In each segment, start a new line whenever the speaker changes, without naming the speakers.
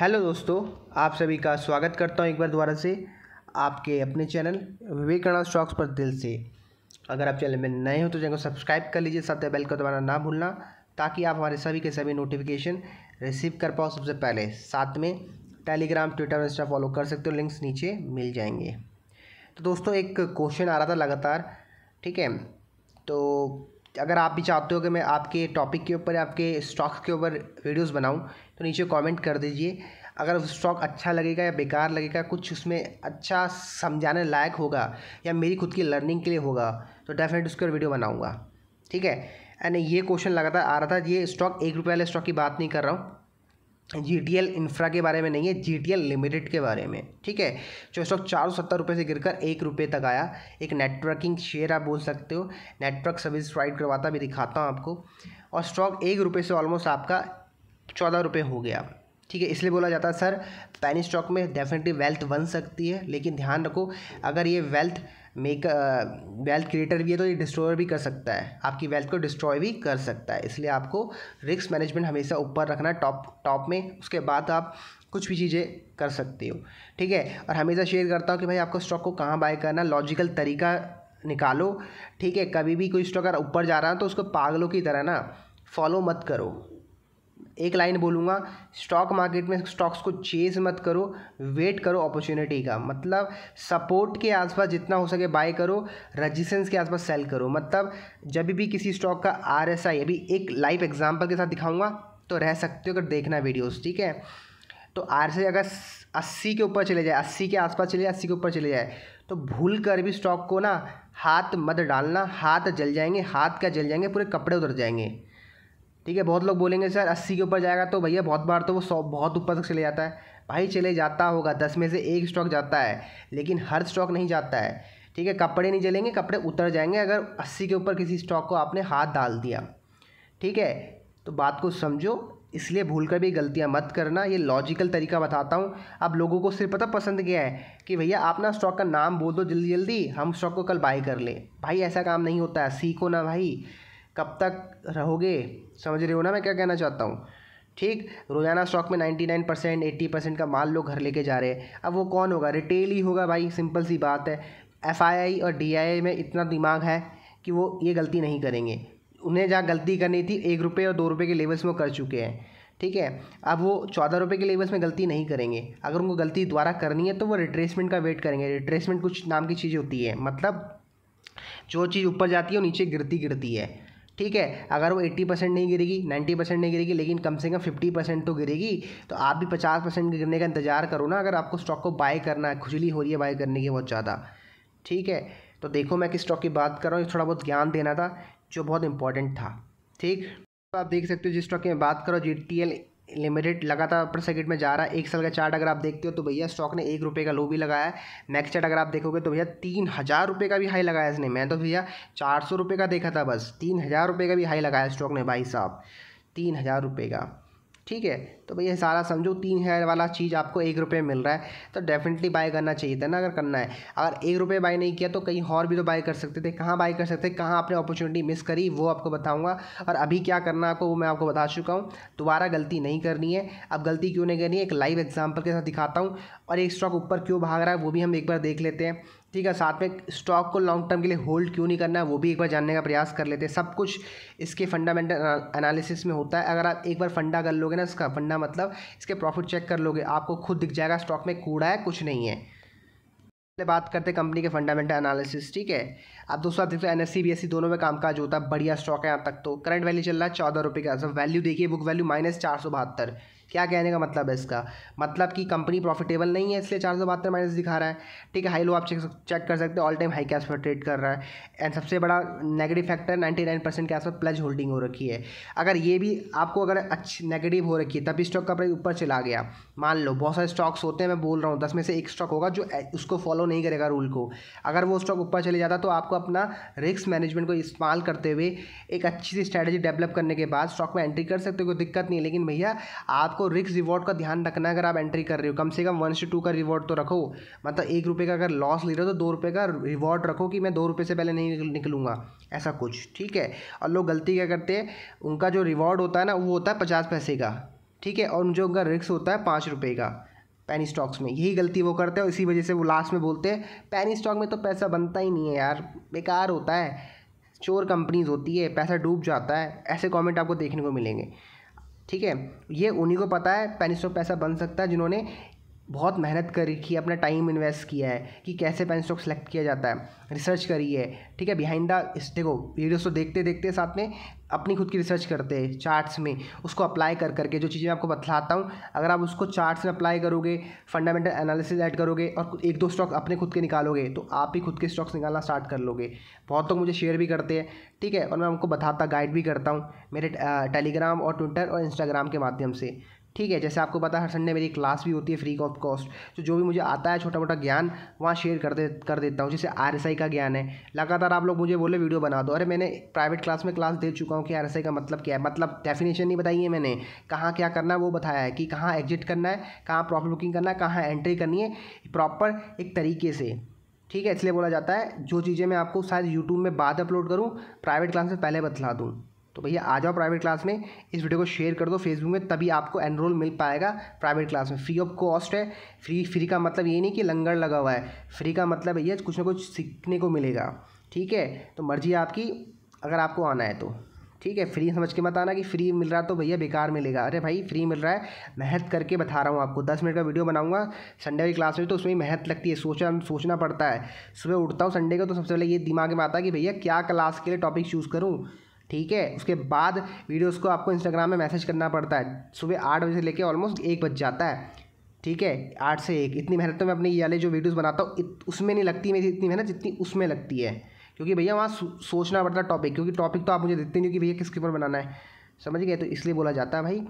hello दोस्तों आप सभी का स्वागत करता हूं एक बार दोबारा से आपके अपने चैनल विवेकाना स्टॉक्स पर दिल से अगर आप चैनल में नए हो तो चैनल को सब्सक्राइब कर लीजिए साथ में बेल को दबाना ना भूलना ताकि आप हमारे सभी के सभी नोटिफिकेशन रिसीव कर पाओ सबसे पहले साथ में टेलीग्राम ट्विटर इंस्टा फॉलो कर सकते हो लिंक्स नीचे मिल जाएंगे तो दोस्तों एक क्वेश्चन आ रहा था लगातार ठीक है तो अगर आप भी चाहते हो कि मैं आपके टॉपिक के ऊपर आपके स्टॉक के ऊपर वीडियोस बनाऊं तो नीचे कमेंट कर दीजिए अगर स्टॉक अच्छा लगेगा या बेकार लगेगा कुछ उसमें अच्छा समझाने लायक होगा या मेरी खुद की लर्निंग के लिए होगा तो डेफिनेट उसके ऊपर वीडियो बनाऊँगा ठीक है एंड ये क्वेश्चन लगातार आ रहा था ये स्टॉक एक रुपये वाले स्टॉक की बात नहीं कर रहा हूँ जी टी एल इंफ्रा के बारे में नहीं है जी टी एल लिमिटेड के बारे में ठीक है जो स्टॉक चार सौ सत्तर रुपये से गिरकर एक रुपये तक आया एक नेटवर्किंग शेयर आप बोल सकते हो नेटवर्क सर्विस प्रोवाइड करवाता भी दिखाता हूँ आपको और स्टॉक एक रुपये से ऑलमोस्ट आपका चौदह रुपये हो गया ठीक है इसलिए बोला जाता है सर पैनी स्टॉक में डेफिनेटली वेल्थ बन सकती है लेकिन ध्यान रखो अगर ये वेल्थ मेक वेल्थ क्रिएटर भी है तो ये डिस्ट्रॉयर भी कर सकता है आपकी वेल्थ को डिस्ट्रॉय भी कर सकता है इसलिए आपको रिस्क मैनेजमेंट हमेशा ऊपर रखना टॉप टॉप में उसके बाद आप कुछ भी चीज़ें कर सकते हो ठीक है और हमेशा शेयर करता हूँ कि भाई आपको स्टॉक को कहाँ बाय करना लॉजिकल तरीका निकालो ठीक है कभी भी कोई स्टॉक अगर ऊपर जा रहा है तो उसको पागलों की तरह ना फॉलो मत करो एक लाइन बोलूँगा स्टॉक मार्केट में स्टॉक्स को चेज मत करो वेट करो अपॉर्चुनिटी का मतलब सपोर्ट के आसपास जितना हो सके बाय करो रजिस्टेंस के आसपास सेल करो मतलब जब भी किसी स्टॉक का आर एस आई अभी एक लाइव एग्जाम्पल के साथ दिखाऊँगा तो रह सकते हो अगर देखना वीडियोस ठीक है तो आर से अगर अस्सी के ऊपर चले जाए अस्सी के आसपास चले जाए अस्सी के ऊपर चले जाए तो भूल कर भी स्टॉक को ना हाथ मत डालना हाथ जल जाएंगे हाथ क्या जल जाएंगे पूरे कपड़े उतर जाएंगे ठीक है बहुत लोग बोलेंगे सर अस्सी के ऊपर जाएगा तो भैया बहुत बार तो वो सौ बहुत ऊपर तक चले जाता है भाई चले जाता होगा दस में से एक स्टॉक जाता है लेकिन हर स्टॉक नहीं जाता है ठीक है कपड़े नहीं जलेंगे कपड़े उतर जाएंगे अगर अस्सी के ऊपर किसी स्टॉक को आपने हाथ डाल दिया ठीक है तो बात को समझो इसलिए भूल कर भी गलतियाँ मत करना ये लॉजिकल तरीका बताता हूँ अब लोगों को सिर्फ पता पसंद गया है कि भैया आप ना स्टॉक का नाम बोल दो जल्दी जल्दी हम स्टॉक को कल बाय कर ले भाई ऐसा काम नहीं होता है सीखो ना भाई कब तक रहोगे समझ रहे हो ना मैं क्या कहना चाहता हूँ ठीक रोजाना स्टॉक में 99 परसेंट एट्टी परसेंट का माल लोग घर लेके जा रहे हैं अब वो कौन होगा रिटेल ही होगा भाई सिंपल सी बात है एफ और डी में इतना दिमाग है कि वो ये गलती नहीं करेंगे उन्हें जहाँ गलती करनी थी एक रुपये और दो रुपये के लेवल्स में वो कर चुके हैं ठीक है अब वो चौदह रुपये के लेवल्स में गलती नहीं करेंगे अगर उनको गलती दोबारा करनी है तो वो रिट्रेसमेंट का वेट करेंगे रिट्रेसमेंट कुछ नाम की चीज़ होती है मतलब जो चीज़ ऊपर जाती है वो नीचे गिरती गिरती है ठीक है अगर वो 80 परसेंट नहीं गिरेगी 90 परसेंट नहीं गिरेगी लेकिन कम से कम 50 परसेंट तो गिरेगी तो आप भी 50 परसेंट गिरने का इंतजार करो ना अगर आपको स्टॉक को बाय करना है खुजली हो रही है बाय करने की बहुत ज़्यादा ठीक है तो देखो मैं किस स्टॉक की बात कर रहा हूँ थोड़ा बहुत ज्ञान देना था जो बहुत इंपॉर्टेंट था ठीक तो आप देख सकते हो जिस स्टॉक की मैं बात करो जी टी एल लिमिटेड लगातार अपर सर्किट में जा रहा है एक साल का चार्ट अगर आप देखते हो तो भैया स्टॉक ने एक रुपये का लो भी लगाया है नेक्स्ट चार्ट अगर आप देखोगे तो भैया तीन हज़ार रुपये का भी हाई लगाया इसने मैं तो भैया चार सौ रुपये का देखा था बस तीन हज़ार रुपये का भी हाई लगाया स्टॉक ने भाई साहब तीन हज़ार रुपये का ठीक है तो भैया सारा समझो तीन हज़ार वाला चीज़ आपको एक रुपये मिल रहा है तो डेफिनेटली बाय करना चाहिए था ना अगर करना है अगर एक रुपये बाय नहीं किया तो कहीं और भी तो बाय कर सकते थे कहाँ बाय कर सकते कहाँ आपने अपॉर्चुनिटी मिस करी वो आपको बताऊँगा और अभी क्या करना आपको वो मैं आपको बता चुका हूँ दोबारा गलती नहीं करनी है अब गलती क्यों नहीं करनी है एक लाइव एग्जाम्पल के साथ दिखाता हूँ और एक स्टॉक ऊपर क्यों भाग रहा है वो भी हम एक बार देख लेते हैं ठीक है साथ में स्टॉक को लॉन्ग टर्म के लिए होल्ड क्यों नहीं करना है वो भी एक बार जानने का प्रयास कर लेते हैं सब कुछ इसके फंडामेंटल एनालिसिस में होता है अगर आप एक बार फंडा कर लोगे ना इसका फंडा मतलब इसके प्रॉफिट चेक कर लोगे आपको खुद दिख जाएगा स्टॉक में कूड़ा है कुछ नहीं है पहले बात करते हैं कंपनी के फंडामेंटल एनालिसिस ठीक है अब दोस्तों आप देखते सकते हैं एन एस दोनों में कामकाज होता है बढ़िया स्टॉक है यहाँ तक तो करंट वैल्यू चल रहा है चौदह रुपये का सब वैल्यू देखिए बुक वैल्यू माइनस चार सौ बहत्तर क्या कहने का मतलब है इसका मतलब कि कंपनी प्रॉफिटेबल नहीं है इसलिए चार सौ बहत्तर माइनस दिखा रहा है ठीक है हाई लो आप चेक चेक कर सकते हैं ऑल टाइम हाई कैश पर ट्रेड कर रहा है एंड सबसे बड़ा negative factor ninety nine percent के आसपास प्लज होल्डिंग हो रखी है अगर ये भी आपको अगर अच्छी नेगेटिव हो रखी है तभी स्टॉक का प्राइस ऊपर चला गया मान लो बहुत सारे स्टॉक्स होते हैं मैं बोल रहा हूँ दस में से एक स्टॉक होगा जो उसको फॉलो नहीं करेगा रूल को अगर वो स्टॉक ऊपर चले जाता तो आपको अपना रिस्क मैनेजमेंट को इस्तेमाल करते हुए एक अच्छी सी स्ट्रैटेजी डेवलप करने के बाद स्टॉक में एंट्री कर सकते हो कोई दिक्कत नहीं है लेकिन भैया आपको रिस्क रिवॉर्ड का ध्यान रखना अगर आप एंट्री कर रहे हो कम से कम वन से टू का रिवॉर्ड तो रखो मतलब एक रुपये का अगर लॉस ले रहे हो तो दो रुपये का रिवॉर्ड रखो कि मैं दो रुपये से पहले नहीं निकलूँगा ऐसा कुछ ठीक है और लोग गलती क्या करते हैं उनका जो रिवॉर्ड होता है ना वो होता है पचास पैसे का ठीक है और जो उनका रिक्स होता है पाँच रुपये का पैनी स्टॉक्स में यही गलती वो करते हैं इसी वजह से वो लास्ट में बोलते हैं पैनी स्टॉक में तो पैसा बनता ही नहीं है यार बेकार होता है चोर कंपनीज होती है पैसा डूब जाता है ऐसे कमेंट आपको देखने को मिलेंगे ठीक है ये उन्हीं को पता है पैनी स्टॉक पैसा बन सकता है जिन्होंने बहुत मेहनत करी कि अपना टाइम इन्वेस्ट किया है कि कैसे पेन स्टॉक सेलेक्ट किया जाता है रिसर्च करी है ठीक है बिहाइंड द इस देखो वीडियोस तो देखते देखते साथ में अपनी खुद की रिसर्च करते हैं चार्ट्स में उसको अप्लाई कर करके जो चीज़ें मैं आपको बतलाता हूँ अगर आप उसको चार्ट्स में अप्लाई करोगे फंडामेंटल एनालिसिस ऐड करोगे और एक दो स्टॉक अपने खुद के निकालोगे तो आप ही खुद के स्टॉक्स निकालना स्टार्ट कर लोगे बहुत लोग तो मुझे शेयर भी करते हैं ठीक है और मैं आपको बताता गाइड भी करता हूँ मेरे टेलीग्राम और ट्विटर और इंस्टाग्राम के माध्यम से ठीक है जैसे आपको पता है हर संडे मेरी क्लास भी होती है फ्री ऑफ कॉस्ट तो जो भी मुझे आता है छोटा मोटा ज्ञान वहाँ शेयर कर दे कर देता हूँ जैसे आर का ज्ञान है लगातार आप लोग मुझे बोले वीडियो बना दो अरे मैंने प्राइवेट क्लास में क्लास दे चुका हूँ कि आर का मतलब क्या है मतलब डेफिनेशन नहीं बताई है मैंने कहाँ क्या करना है वो बताया है कि कहाँ एग्जिट करना है कहाँ प्रॉफिट बुकिंग करना है कहाँ एंट्री करनी है प्रॉपर एक तरीके से ठीक है इसलिए बोला जाता है जो चीज़ें मैं आपको शायद यूट्यूब में बाद अपलोड करूँ प्राइवेट क्लास में पहले बतला दूँ तो भैया आ जाओ प्राइवेट क्लास में इस वीडियो को शेयर कर दो फेसबुक में तभी आपको एनरोल मिल पाएगा प्राइवेट क्लास में फ्री ऑफ कॉस्ट है फ्री फ्री का मतलब ये नहीं कि लंगर लगा हुआ है फ्री का मतलब भैया कुछ ना कुछ सीखने को मिलेगा ठीक है तो मर्जी आपकी अगर आपको आना है तो ठीक है फ्री समझ के मत आना कि फ्री मिल रहा तो भैया बेकार मिलेगा अरे भाई फ्री मिल रहा है मेहनत करके बता रहा हूँ आपको दस मिनट का वीडियो बनाऊंगा संडे की क्लास में तो उसमें मेहनत लगती है सोचा सोचना पड़ता है सुबह उठता हूँ संडे को तो सबसे पहले ये दिमाग में आता है कि भैया क्या क्लास के लिए टॉपिक चूज़ करूँ ठीक है उसके बाद वीडियोस को आपको इंस्टाग्राम में मैसेज करना पड़ता है सुबह आठ बजे से लेकर ऑलमोस्ट एक बज जाता है ठीक है आठ से एक इतनी मेहनत तो मैं अपनी ये वाले जो वीडियोस बनाता हूँ उसमें नहीं लगती मेरी इतनी मेहनत जितनी उसमें लगती है क्योंकि भैया वहाँ सोचना पड़ता है टॉपिक क्योंकि टॉपिक तो आप मुझे देते नहीं कि भैया किसके ऊपर बनाना है समझ गए तो इसलिए बोला जाता है भाई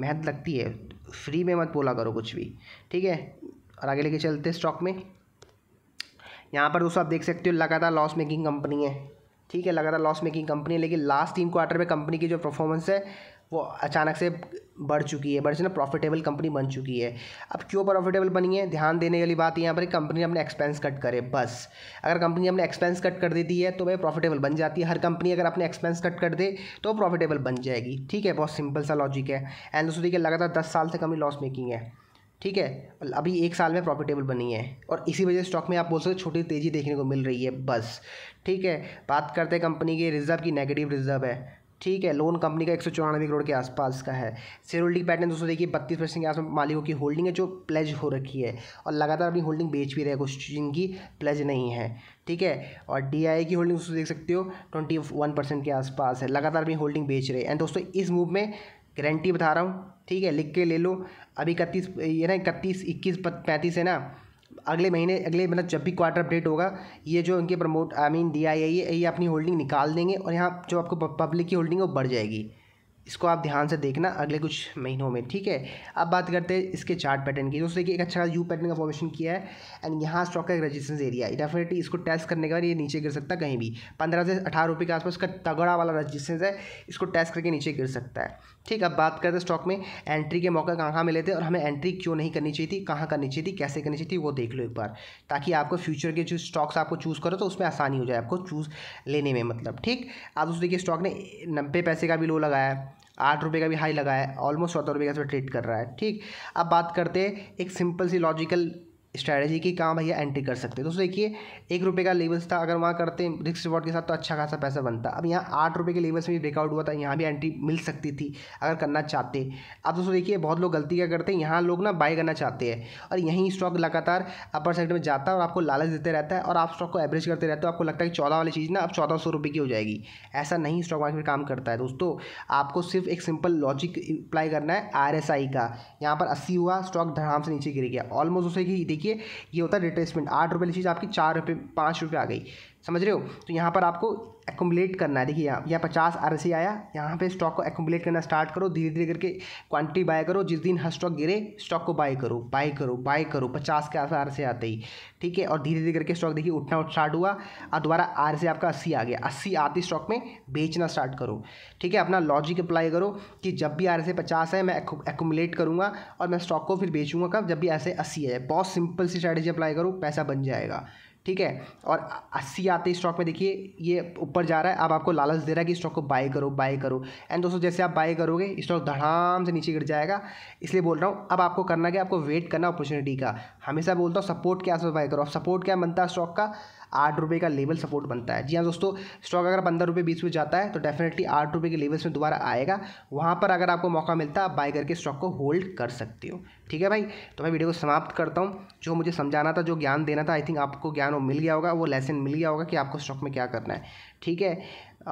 मेहनत लगती है फ्री में मत बोला करो कुछ भी ठीक है और आगे लेके चलते स्टॉक में यहाँ पर दोस्तों आप देख सकते हो लगातार लॉस मेकिंग कंपनी है ठीक है लग रहा लॉस मेकिंग कंपनी है लेकिन लास्ट तीन क्वार्टर में कंपनी की जो परफॉर्मेंस है वो अचानक से बढ़ चुकी है बढ़ से ना प्रॉफिटेबल कंपनी बन चुकी है अब क्यों प्रॉफिटेबल बनी है ध्यान देने वाली बात यहाँ पर कंपनी अपने एक्सपेंस कट करे बस अगर कंपनी अपने एक्सपेंस कट कर देती है तो वह प्रॉफिटेबल बन जाती है हर कंपनी अगर अपने एक्सपेंस कट कर दे तो प्रॉफिटेबल बन जाएगी ठीक है बहुत सिंपल सा लॉजिक है एंड दूसरी तो के लगातार दस साल से कंपनी लॉस मेकिंग है ठीक है अभी एक साल में प्रॉफिटेबल बनी है और इसी वजह से स्टॉक में आप बोल सकते हो छोटी तेज़ी देखने को मिल रही है बस ठीक है बात करते हैं कंपनी के रिजर्व की नेगेटिव रिजर्व है ठीक है लोन कंपनी का एक सौ चौरानवे करोड़ के आसपास का है शेयर होल्डिंग पैटर्न दोस्तों देखिए बत्तीस परसेंट के आसपास मालिकों की होल्डिंग है जो प्लेज हो रखी है और लगातार अपनी होल्डिंग बेच भी रहे कुछ जिनकी प्लेज नहीं है ठीक है और डी की होल्डिंग दोस्तों देख सकते हो ट्वेंटी वन परसेंट के आसपास है लगातार अपनी होल्डिंग बेच रहे हैं एंड दोस्तों इस मूव में गारंटी बता रहा हूँ ठीक है लिख के ले लो अभी इकतीस ये ना इकतीस इक्कीस पैंतीस है ना अगले महीने अगले मतलब जब भी क्वार्टर अपडेट होगा ये जो इनके promote I mean D I ये अपनी होल्डिंग निकाल देंगे और यहाँ जो आपको पब्लिक की होल्डिंग है वो बढ़ जाएगी इसको आप ध्यान से देखना अगले कुछ महीनों में ठीक है अब बात करते हैं इसके चार्ट पैटर्न की दोस्तों देखिए एक अच्छा यू पैटर्न का फॉर्मेशन किया है एंड यहाँ स्टॉक का एक रजिस्टेंस एरिया डेफिनेटली इसको टेस्ट करने के बाद ये नीचे गिर सकता है कहीं भी पंद्रह से अठारह रुपये के आसपास इसका तगड़ा वाला रजिस्टेंस है इसको टेस्ट करके नीचे गिर सकता है ठीक अब बात करते हैं स्टॉक में एंट्री के मौका कहाँ कहाँ मिले थे और हमें एंट्री क्यों नहीं करनी चाहिए थी कहाँ करनी चाहिए थी कैसे करनी चाहिए थी वो देख लो एक बार ताकि आपको फ्यूचर के जो स्टॉक्स आपको चूज़ करो तो उसमें आसानी हो जाए आपको चूज़ लेने में मतलब ठीक आप दोस्तों देखिए स्टॉक ने नब्बे पैसे का भी लो लगाया है आठ रुपये का भी हाई लगा है ऑलमोस्ट चौदह रुपये का इसमें ट्रेड कर रहा है ठीक अब बात करते हैं एक सिंपल सी लॉजिकल स्ट्रैटेजी की कहाँ भैया एंट्री कर सकते हैं दोस्तों देखिए एक रुपये का लेवल्स था अगर वहाँ करते रिक्स रिवॉर्ड के साथ तो अच्छा खासा पैसा बनता अब यहाँ आठ रुपये के लेवल्स में भी ब्रेकआउट हुआ था यहाँ भी एंट्री मिल सकती थी अगर करना चाहते अब दोस्तों देखिए बहुत लोग गलती क्या करते हैं यहाँ लोग ना बाय करना चाहते हैं और यहीं स्टॉक लगातार अपर साइड में जाता है और आपको लालच देते रहता है और आप स्टॉक को एवरेज करते रहते हो आपको लगता है कि चौदह वाली चीज़ ना अब चौदह सौ रुपये की हो जाएगी ऐसा नहीं स्टॉक मार्केट काम करता है दोस्तों आपको सिर्फ एक सिंपल लॉजिक अप्लाई करना है आर का यहाँ पर अस्सी हुआ स्टॉक धड़ाम से नीचे गिर गया ऑलमोस्ट दोस्तों देखिए देखिए ये होता है रिट्रेसमेंट आठ रुपये की चीज़ आपकी चार रुपये पाँच रुपये आ गई समझ रहे हो तो यहाँ पर आपको एकोमलेट करना है देखिए यहाँ यहाँ पचास आर सी आया यहाँ पे स्टॉक को एकोमलेट करना स्टार्ट करो धीरे धीरे करके क्वांटिटी बाय करो जिस दिन हर स्टॉक गिरे स्टॉक को बाय करो बाय करो बाय करो पचास के आर से आते ही ठीक है और धीरे धीरे करके स्टॉक देखिए उठना स्टार्ट हुआ और दोबारा आर से आपका अस्सी आ गया अस्सी आती स्टॉक में बेचना स्टार्ट करो ठीक है अपना लॉजिक अप्लाई करो कि जब भी आर से पचास है मैं एकोमलेट करूँगा और मैं स्टॉक को फिर बेचूंगा कब जब भी ऐसे अस्सी है बहुत सिंपल सी स्ट्रैटेजी अप्लाई करो पैसा बन जाएगा ठीक है और अस्सी आते स्टॉक में देखिए ये ऊपर जा रहा है अब आपको लालच दे रहा है कि स्टॉक को बाय करो बाय करो एंड दोस्तों जैसे आप बाय करोगे स्टॉक धड़ाम से नीचे गिर जाएगा इसलिए बोल रहा हूँ अब आपको करना क्या आपको वेट करना अपॉर्चुनिटी का हमेशा बोलता हूँ सपोर्ट के आसपास बाय करो अब सपोर्ट क्या बनता है स्टॉक का आठ रुपये का लेवल सपोर्ट बनता है जी हाँ दोस्तों स्टॉक अगर पंद्रह रुपये बीस में जाता है तो डेफिनेटली आठ रुपये के लेवल्स में दोबारा आएगा वहाँ पर अगर आपको मौका मिलता है आप बाय करके स्टॉक को होल्ड कर सकते हो ठीक है भाई तो मैं वीडियो को समाप्त करता हूँ जो मुझे समझाना था जो ज्ञान देना था आई थिंक आपको ज्ञान वो मिल गया होगा वो लेसन मिल गया होगा कि आपको स्टॉक में क्या करना है ठीक है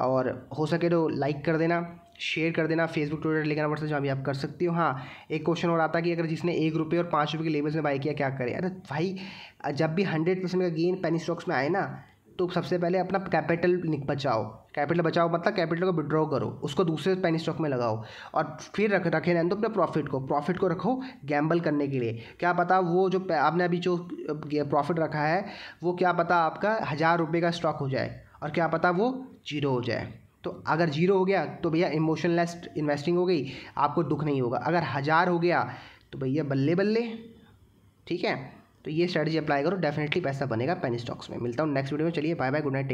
और हो सके तो लाइक कर देना शेयर कर देना फेसबुक ट्विटर टेलीग्राम व्हाट्सएप जहाँ भी आप कर सकती हो हाँ एक क्वेश्चन और आता कि अगर जिसने एक रुपये और पाँच रुपये के लेवल्स में बाई किया क्या करें अरे भाई जब भी हंड्रेड परसेंट का गेन पेनी स्टॉक्स में आए ना तो सबसे पहले अपना कैपिटल बचाओ कैपिटल बचाओ मतलब कैपिटल को विड्रॉ करो उसको दूसरे पेनी स्टॉक में लगाओ और फिर रख रखे रहने दो अपने प्रॉफिट को प्रॉफिट को रखो गैम्बल करने के लिए क्या पता वो जो आपने अभी जो प्रॉफिट रखा है वो क्या पता आपका हज़ार रुपये का स्टॉक हो जाए और क्या पता वो जीरो हो जाए तो अगर जीरो हो गया तो भैया इमोशनलेस इन्वेस्टिंग हो गई आपको दुख नहीं होगा अगर हज़ार हो गया तो भैया बल्ले बल्ले ठीक है तो ये स्ट्रेटजी अप्लाई करो डेफिनेटली पैसा बनेगा पेनी स्टॉक्स में मिलता हूँ नेक्स्ट वीडियो में चलिए बाय बाय गुड नाइट